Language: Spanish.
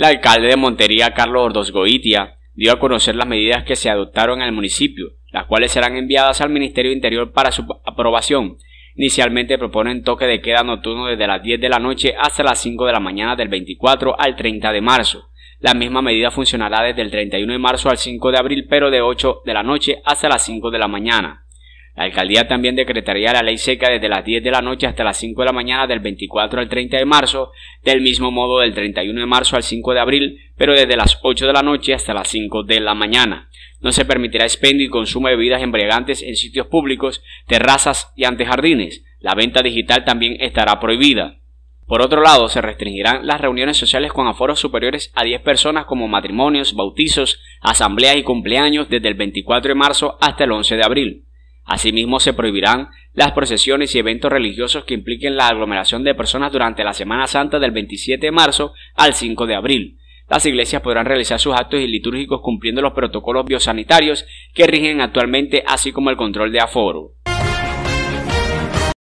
El alcalde de Montería, Carlos Ordosgoitia, dio a conocer las medidas que se adoptaron en el municipio, las cuales serán enviadas al Ministerio Interior para su aprobación. Inicialmente proponen toque de queda nocturno desde las 10 de la noche hasta las 5 de la mañana del 24 al 30 de marzo. La misma medida funcionará desde el 31 de marzo al 5 de abril, pero de 8 de la noche hasta las 5 de la mañana. La alcaldía también decretaría la ley seca desde las 10 de la noche hasta las 5 de la mañana del 24 al 30 de marzo, del mismo modo del 31 de marzo al 5 de abril, pero desde las 8 de la noche hasta las 5 de la mañana. No se permitirá expendio y consumo de bebidas embriagantes en sitios públicos, terrazas y antejardines. La venta digital también estará prohibida. Por otro lado, se restringirán las reuniones sociales con aforos superiores a 10 personas como matrimonios, bautizos, asambleas y cumpleaños desde el 24 de marzo hasta el 11 de abril. Asimismo, se prohibirán las procesiones y eventos religiosos que impliquen la aglomeración de personas durante la Semana Santa del 27 de marzo al 5 de abril. Las iglesias podrán realizar sus actos y litúrgicos cumpliendo los protocolos biosanitarios que rigen actualmente, así como el control de aforo.